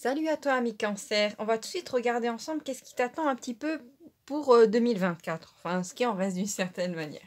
Salut à toi ami cancer, on va tout de suite regarder ensemble qu'est-ce qui t'attend un petit peu pour 2024, euh, enfin ce qui en reste d'une certaine manière.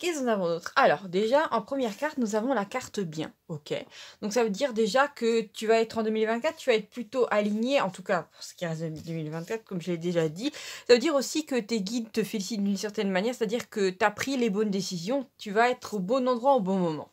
Qu'est-ce qu'on avons d'autre Alors déjà, en première carte, nous avons la carte bien, ok Donc ça veut dire déjà que tu vas être en 2024, tu vas être plutôt aligné, en tout cas pour ce qui reste de 2024, comme je l'ai déjà dit. Ça veut dire aussi que tes guides te félicitent d'une certaine manière, c'est-à-dire que tu as pris les bonnes décisions, tu vas être au bon endroit au bon moment.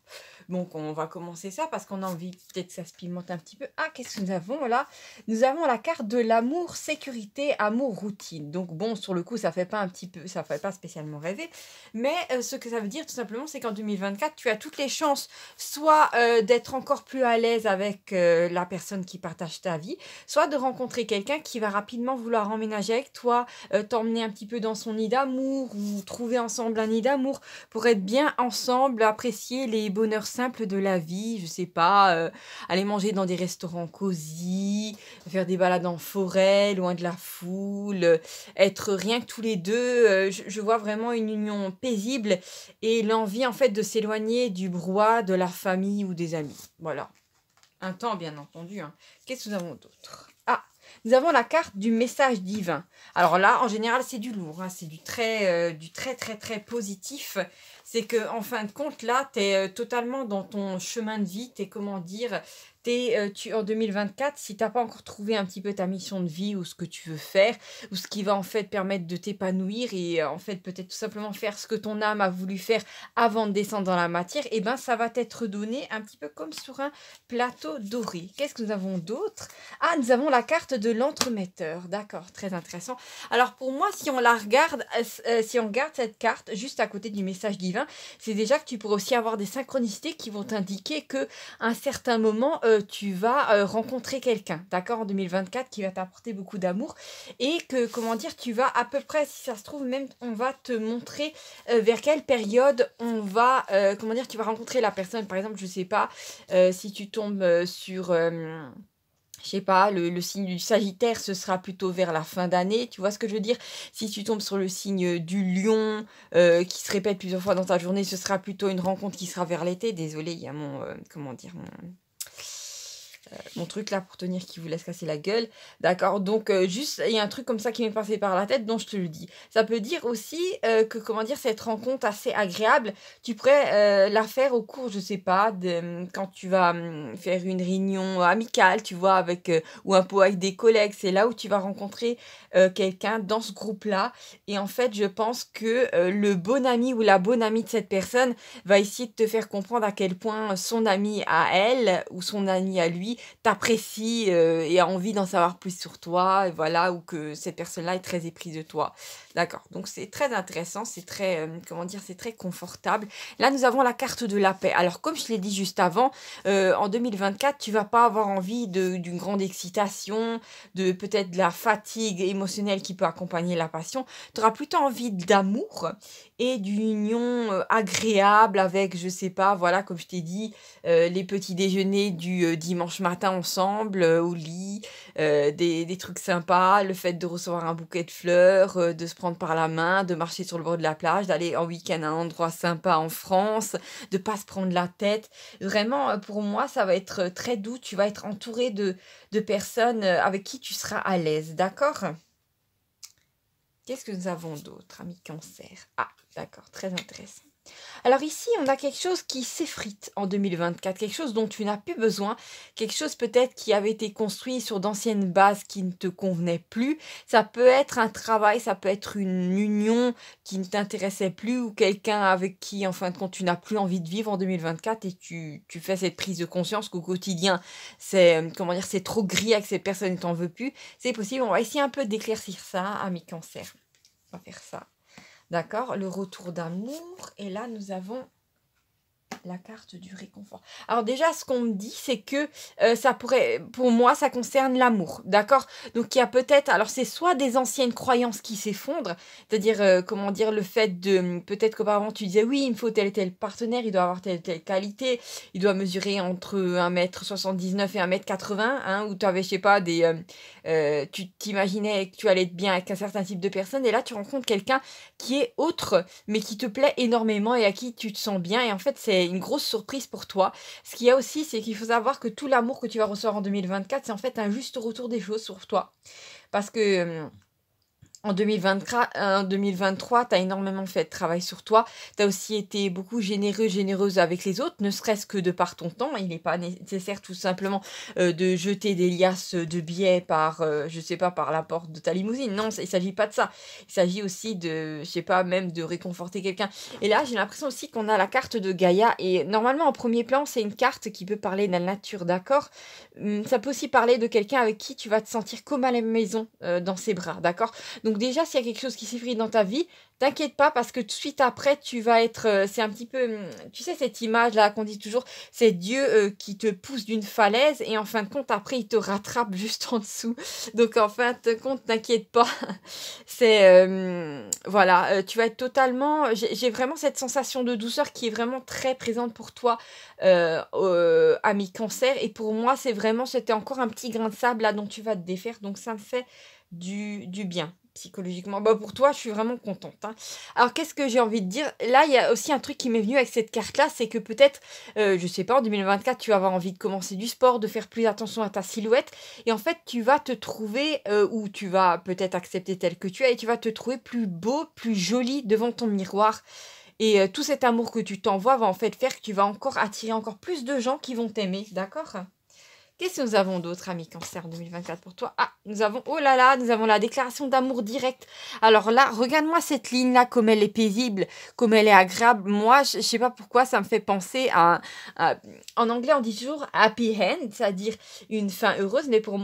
Donc on va commencer ça parce qu'on a envie peut-être que ça se pimente un petit peu. Ah, qu'est-ce que nous avons là Nous avons la carte de l'amour sécurité, amour routine. Donc bon, sur le coup, ça fait pas un petit peu, ça fait pas spécialement rêver. Mais euh, ce que ça veut dire tout simplement, c'est qu'en 2024, tu as toutes les chances, soit euh, d'être encore plus à l'aise avec euh, la personne qui partage ta vie, soit de rencontrer quelqu'un qui va rapidement vouloir emménager avec toi, t'emmener un petit peu dans son nid d'amour ou trouver ensemble un nid d'amour pour être bien ensemble, apprécier les bonheurs simple de la vie, je sais pas, euh, aller manger dans des restaurants cosy, faire des balades en forêt, loin de la foule, être rien que tous les deux. Euh, je, vois vraiment une union paisible et l'envie en fait de s'éloigner du brouhaha de la famille ou des amis. Voilà. Un temps, bien entendu. Hein. Qu'est-ce que nous avons d'autre Ah nous avons la carte du message divin. Alors là, en général, c'est du lourd, hein, c'est du très, euh, du très, très, très positif. C'est que, en fin de compte, là, tu es euh, totalement dans ton chemin de vie, Tu es comment dire, euh, tu, en 2024, si tu n'as pas encore trouvé un petit peu ta mission de vie ou ce que tu veux faire, ou ce qui va en fait permettre de t'épanouir et en fait peut-être tout simplement faire ce que ton âme a voulu faire avant de descendre dans la matière, et eh ben ça va t'être donné un petit peu comme sur un plateau doré. Qu'est-ce que nous avons d'autre Ah, nous avons la carte de l'entremetteur. D'accord, très intéressant. Alors pour moi, si on la regarde, euh, si on regarde cette carte juste à côté du message divin, c'est déjà que tu pourrais aussi avoir des synchronicités qui vont t'indiquer que un certain moment, euh, tu vas euh, rencontrer quelqu'un, d'accord, en 2024, qui va t'apporter beaucoup d'amour et que, comment dire, tu vas à peu près, si ça se trouve, même on va te montrer vers quelle période on va, comment dire, tu vas rencontrer la personne. Par exemple, je sais pas si tu tombes sur je sais pas, le, signe du Sagittaire, ce sera plutôt vers la fin d'année. Tu vois ce que je veux dire Si tu tombes sur le signe euh, du Lion, euh, qui se répète plusieurs fois dans ta journée, ce sera plutôt une rencontre qui sera vers l'été. Désolée, il y a mon, euh, comment dire, euh, mon truc là pour tenir qui vous laisse casser la gueule. D'accord Donc, euh, juste, il y a un truc comme ça qui m'est passé par la tête, dont je te le dis. Ça peut dire aussi euh, que, comment dire, cette rencontre assez agréable, tu pourrais la faire au cours, je sais pas, de, hum, quand tu vas hum, faire une réunion amicale, tu vois, avec, ou un pot avec des collègues. C'est là où tu vas rencontrer quelqu'un dans ce groupe-là. Et en fait, je pense que le bon ami ou la bonne amie de cette personne va essayer de te faire comprendre à quel point son ami à elle ou son ami à lui t'apprécie euh, et a envie d'en savoir plus sur toi, et voilà, ou que cette personne-là est très éprise de toi. D'accord, donc c'est très intéressant, c'est très, euh, comment dire, c'est très confortable. Là, nous avons la carte de la paix. Alors, comme je l'ai dit juste avant, euh, en 2024, tu vas pas avoir envie d'une grande excitation, de peut-être de la fatigue émotionnelle qui peut accompagner la passion. Tu auras plutôt envie d'amour et d'une union euh, agréable avec, je sais pas, voilà, comme je t'ai dit, euh, les petits déjeuners du euh, dimanche matin ensemble au lit, des, des, trucs sympas, le fait de recevoir un bouquet de fleurs, de se prendre par la main, de marcher sur le bord de la plage, d'aller en week-end à un endroit sympa en France, de pas se prendre la tête. Vraiment, pour moi, ça va être très doux. Tu vas être entouré de, de personnes avec qui tu seras à l'aise, d'accord Qu'est-ce que nous avons d'autre, ami cancer Ah, D'accord, très intéressant. Alors ici, on a quelque chose qui s'effrite en 2024, quelque chose dont tu n'as plus besoin, quelque chose peut-être qui avait été construit sur d'anciennes bases qui ne te convenaient plus. Ça peut être un travail, ça peut être une union qui ne t'intéressait plus ou quelqu'un avec qui, en fin de compte, tu n'as plus envie de vivre en 2024 et tu, tu fais cette prise de conscience qu'au quotidien, c'est euh, comment dire, c'est trop gris avec cette personne, et t'en veux plus. C'est possible, on va essayer un peu d'éclaircir ça, amis cancer. On va faire ça. D'accord Le retour d'amour. Et là, nous avons la carte du réconfort. Alors déjà, ce qu'on me dit, c'est que euh, ça pourrait, pour moi, ça concerne l'amour, d'accord Donc il y a peut-être, alors c'est soit des anciennes croyances qui s'effondrent, c'est-à-dire, euh, comment dire, le fait de, peut-être qu'auparavant tu disais, oui, il me faut tel et tel partenaire, il doit avoir telle et telle qualité, il doit mesurer entre 1m79 et 1m80, hein, ou tu avais, je sais pas, des, euh, tu t'imaginais que tu allais être bien avec un certain type de personne, et là tu rencontres quelqu'un qui est autre, mais qui te plaît énormément et à qui tu te sens bien, et en fait c'est grosse surprise pour toi. Ce qu'il y a aussi, c'est qu'il faut savoir que tout l'amour que tu vas recevoir en 2024, c'est en fait un juste retour des choses sur toi. Parce que hum, en 2023, tu as énormément fait de travail sur toi. Tu as aussi été beaucoup généreux, généreuse avec les autres, ne serait-ce que de par ton temps. Il n'est pas nécessaire tout simplement euh, de jeter des liasses de billets par, euh, je sais pas, par la porte de ta limousine. Non, il s'agit pas de ça. Il s'agit aussi de, je sais pas, même de réconforter quelqu'un. Et là, j'ai l'impression aussi qu'on a la carte de Gaïa. Et normalement, en premier plan, c'est une carte qui peut parler de la nature, d'accord hum, Ça peut aussi parler de quelqu'un avec qui tu vas te sentir comme à la maison euh, dans ses bras, d'accord Donc, donc déjà, s'il y a quelque chose qui s'effrite dans ta vie, t'inquiète pas parce que tout de suite après, tu vas être... Euh, c'est un petit peu... Hum, tu sais, cette image-là qu'on dit toujours, c'est Dieu euh, qui te pousse d'une falaise et en fin de compte, après, il te rattrape juste en dessous. Donc en fin de compte, t'inquiète pas. c'est... Euh, voilà, tu vas être totalement... J'ai vraiment cette sensation de douceur qui est vraiment très présente pour toi, euh, ami cancer. Et pour moi, c'est vraiment... C'était encore un petit grain de sable là dont tu vas te défaire. Donc ça me fait... Du, du, bien psychologiquement. Bah pour toi, je suis vraiment contente. Hein. Alors qu'est-ce que j'ai envie de dire Là, il y a aussi un truc qui m'est venu avec cette carte-là, c'est que peut-être, je euh, je sais pas, en 2024, tu vas avoir envie de commencer du sport, de faire plus attention à ta silhouette, et en fait, tu vas te trouver, euh, ou tu vas peut-être accepter tel que tu es, et tu vas te trouver plus beau, plus joli devant ton miroir. Et euh, tout cet amour que tu t'envoies va en fait faire que tu vas encore attirer encore plus de gens qui vont t'aimer, d'accord Qu'est-ce que nous avons d'autre, ami cancer 2024 pour toi Ah, nous avons, oh là là, nous avons la déclaration d'amour direct. Alors là, regarde-moi cette ligne-là, comme elle est paisible, comme elle est agréable. Moi, je, ne sais pas pourquoi, ça me fait penser à, En anglais, on dit toujours happy end, c'est-à-dire une fin heureuse, mais pour,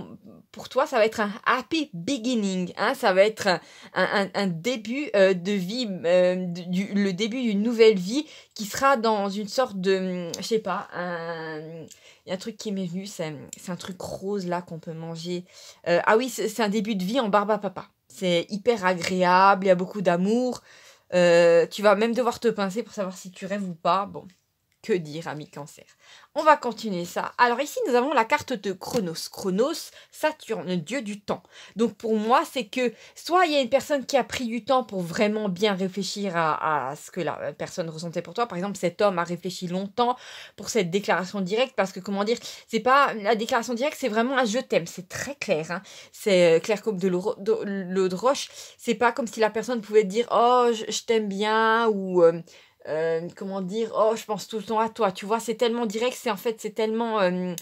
pour toi, ça va être un happy beginning. Hein. ça va être un, début euh, de vie, euh, le début d'une nouvelle vie qui sera dans une sorte de, je sais pas, un, il y a un truc qui m'est venu, c'est un truc rose là qu'on peut manger. Euh, ah oui, c'est un début de vie en barbe à papa. C'est hyper agréable, il y a beaucoup d'amour. Euh, tu vas même devoir te pincer pour savoir si tu rêves ou pas. Bon, que dire, ami cancer On va continuer ça. Alors ici, nous avons la carte de Chronos. Chronos, Saturne, dieu du temps. Donc pour moi, c'est que soit il y a une personne qui a pris du temps pour vraiment bien réfléchir à, ce que la personne ressentait pour toi. Par exemple, cet homme a réfléchi longtemps pour cette déclaration directe parce que, comment dire, c'est pas la déclaration directe, c'est vraiment un je t'aime. C'est très clair. Hein. C'est euh, clair comme de l'eau de, roche. C'est pas comme si la personne pouvait dire oh, je, t'aime bien ou... Euh, euh, comment dire, oh, je pense tout le temps à toi. Tu vois, c'est tellement direct, c'est en fait, c'est tellement euh,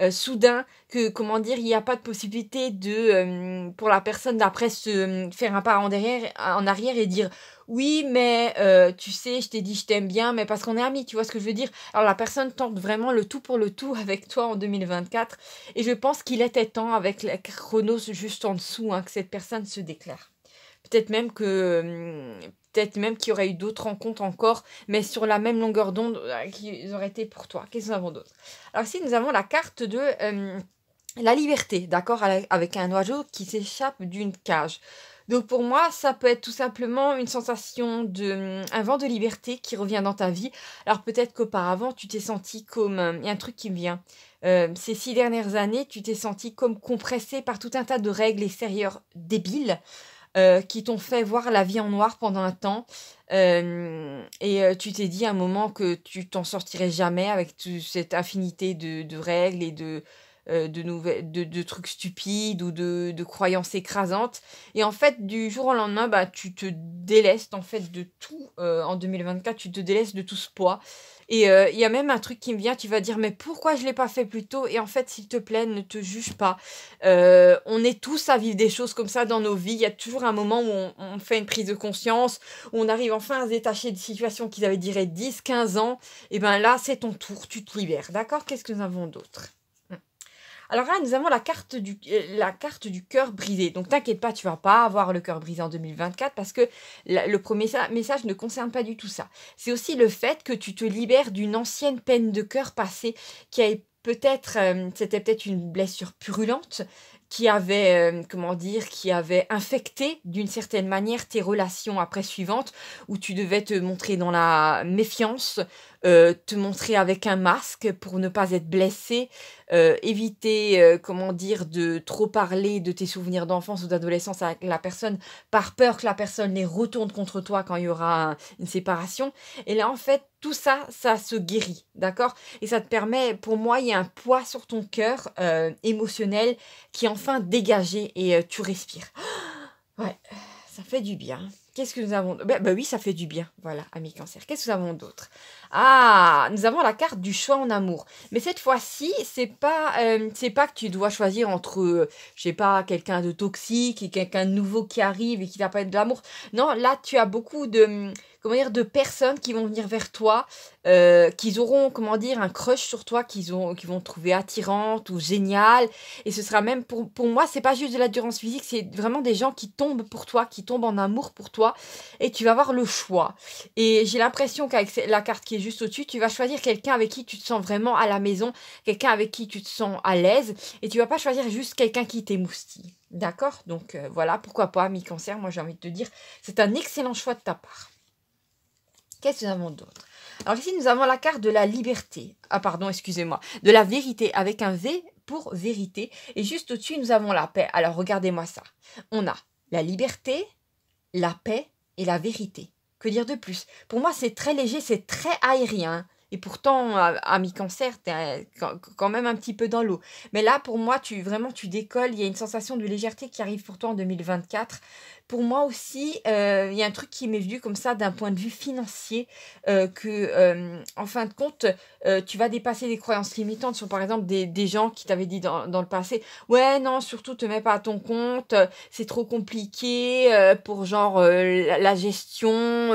euh, soudain que, comment dire, il n'y a pas de possibilité de, pour la personne d'après se faire un pas en, derrière, en arrière et dire, oui, mais tu sais, je t'ai dit je t'aime bien, mais parce qu'on est amis, tu vois ce que je veux dire. Alors la personne tente vraiment le tout pour le tout avec toi en 2024, et je pense qu'il était temps avec la Chronos juste en dessous hein, que cette personne se déclare. Peut-être même que peut-être même qu'il y aurait eu d'autres rencontres encore, mais sur la même longueur d'onde euh, qu'ils auraient été pour toi. Qu'est-ce que nous d'autre Alors ici, nous avons la carte de euh, la liberté, d'accord Avec un oiseau qui s'échappe d'une cage. Donc pour moi, ça peut être tout simplement une sensation de un vent de liberté qui revient dans ta vie. Alors peut-être qu'auparavant, tu t'es senti comme euh, il y a un truc qui me vient. ces six dernières années, tu t'es senti comme compressé par tout un tas de règles extérieures débiles. Euh, qui t'ont fait voir la vie en noir pendant un temps. Euh, et euh, tu t'es dit à un moment que tu t'en sortirais jamais avec toute cette affinité de, règles et de, trucs stupides ou de, croyances écrasantes. Et en fait, du jour au lendemain, bah, tu te délaisses en fait de tout. en 2024, tu te délaisses de tout ce poids. Et euh, il y a même un truc qui me vient, tu vas dire mais pourquoi je ne l'ai pas fait plus tôt Et en fait, s'il te plaît, ne te juge pas. Euh, on est tous à vivre des choses comme ça dans nos vies. Il y a toujours un moment où on, fait une prise de conscience, où on arrive enfin à se détacher de situations qu'ils avaient dirait 10, 15 ans. Et ben là, c'est ton tour, tu te libères. D'accord Qu'est-ce que nous avons d'autre alors là, nous avons la carte du, euh, la carte du cœur brisé. Donc t'inquiète pas, tu vas pas avoir le cœur brisé en 2024 parce que le premier message ne concerne pas du tout ça. C'est aussi le fait que tu te libères d'une ancienne peine de cœur passée qui a peut-être, euh, c'était peut-être une blessure purulente qui avait, euh, comment dire, qui avait infecté d'une certaine manière tes relations après suivantes, où tu devais te montrer dans la méfiance, euh, te montrer avec un masque pour ne pas être blessé, euh, éviter, euh, comment dire, de trop parler de tes souvenirs d'enfance ou d'adolescence avec la personne par peur que la personne les retourne contre toi quand il y aura une séparation. Et là, en fait, tout ça, ça se guérit, d'accord Et ça te permet, pour moi, il y a un poids sur ton cœur émotionnel qui est enfin dégagé et tu respires. Ouais, ça fait du bien. Qu'est-ce que nous avons Ben oui, ça fait du bien, voilà, amis cancer. Qu'est-ce que nous avons d'autre ah, nous avons la carte du choix en amour. Mais cette fois-ci, c'est pas, euh, c'est pas que tu dois choisir entre, euh, je sais pas, quelqu'un de toxique et quelqu'un de nouveau qui arrive et qui va pas être de l'amour. Non, là, tu as beaucoup de, hum, comment dire, de personnes qui vont venir vers toi, euh, qui auront, comment dire, un crush sur toi, qu'ils ont, qui vont trouver attirante ou géniale. Et ce sera même, pour, pour moi, c'est pas juste de l'endurance physique, c'est vraiment des gens qui tombent pour toi, qui tombent en amour pour toi. Et tu vas avoir le choix. Et j'ai l'impression qu'avec la carte qui est juste au-dessus, tu vas choisir quelqu'un avec qui tu te sens vraiment à la maison, quelqu'un avec qui tu te sens à l'aise, et tu vas pas choisir juste quelqu'un qui t'émoustille. D'accord Donc euh, voilà, pourquoi pas, mi-cancer, moi j'ai envie de te dire, c'est un excellent choix de ta part. Qu'est-ce que nous avons d'autre Alors ici, nous avons la carte de la liberté. Ah pardon, excusez-moi. De la vérité avec un V pour vérité. Et juste au-dessus, nous avons la paix. Alors regardez-moi ça. On a la liberté, la paix et la vérité. Que dire de plus Pour moi, c'est très léger, c'est très aérien. Et pourtant, à mi cancer, t'es quand même un petit peu dans l'eau. Mais là, pour moi, tu vraiment tu décolles. Il y a une sensation de légèreté qui arrive pour toi en 2024 pour moi aussi, euh, il y a un truc qui m'est venu comme ça d'un point de vue financier, euh, que euh, en fin de compte, euh, tu vas dépasser des croyances limitantes sur par exemple des, gens qui t'avaient dit dans, dans, le passé, ouais non, surtout te mets pas à ton compte, c'est trop compliqué pour genre la, gestion,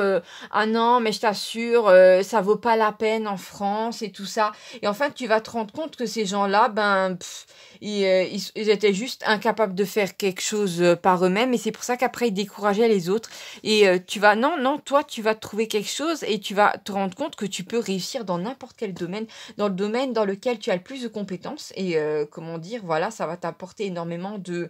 ah non mais je t'assure, ça vaut pas la peine en France et tout ça. Et enfin, tu vas te rendre compte que ces gens-là, ben, ils, ils, ils étaient juste incapables de faire quelque chose par eux-mêmes et c'est pour ça qu'après décourager les autres. Et euh, tu vas, non, non, toi, tu vas trouver quelque chose et tu vas te rendre compte que tu peux réussir dans n'importe quel domaine, dans le domaine dans lequel tu as le plus de compétences. Et euh, comment dire, voilà, ça va t'apporter énormément de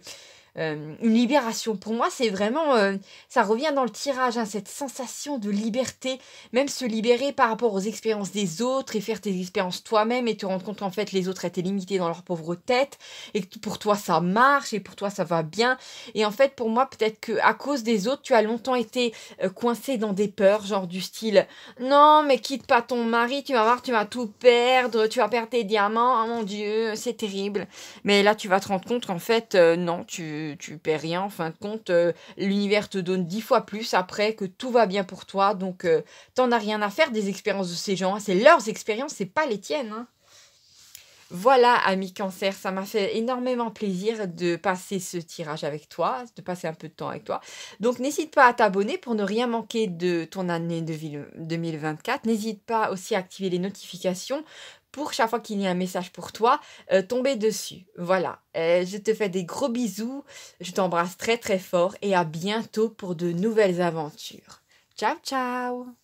euh, une libération. Pour moi, c'est vraiment, euh, ça revient dans le tirage, hein, cette sensation de liberté, même se libérer par rapport aux expériences des autres et faire tes expériences toi-même et te rendre compte qu'en fait les autres étaient limités dans leur pauvre tête et que pour toi ça marche et pour toi ça va bien. Et en fait, pour moi, peut-être que à cause des autres, tu as longtemps été euh, coincé dans des peurs, genre du style non mais quitte pas ton mari, tu vas voir, tu vas tout perdre, tu vas perdre tes diamants, oh mon dieu, c'est terrible. Mais là, tu vas te rendre compte qu'en fait, non, tu tu, ne rien. En fin de compte, euh, l'univers te donne dix fois plus après que tout va bien pour toi. Donc, tu euh, t'en as rien à faire des expériences de ces gens. Hein. C'est leurs expériences, c'est pas les tiennes. Hein. Voilà, ami cancer, ça m'a fait énormément plaisir de passer ce tirage avec toi, de passer un peu de temps avec toi. Donc n'hésite pas à t'abonner pour ne rien manquer de ton année de 2024. N'hésite pas aussi à activer les notifications pour chaque fois qu'il y a un message pour toi, euh, tombez dessus. Voilà, euh, je te fais des gros bisous, je t'embrasse très très fort et à bientôt pour de nouvelles aventures. Ciao ciao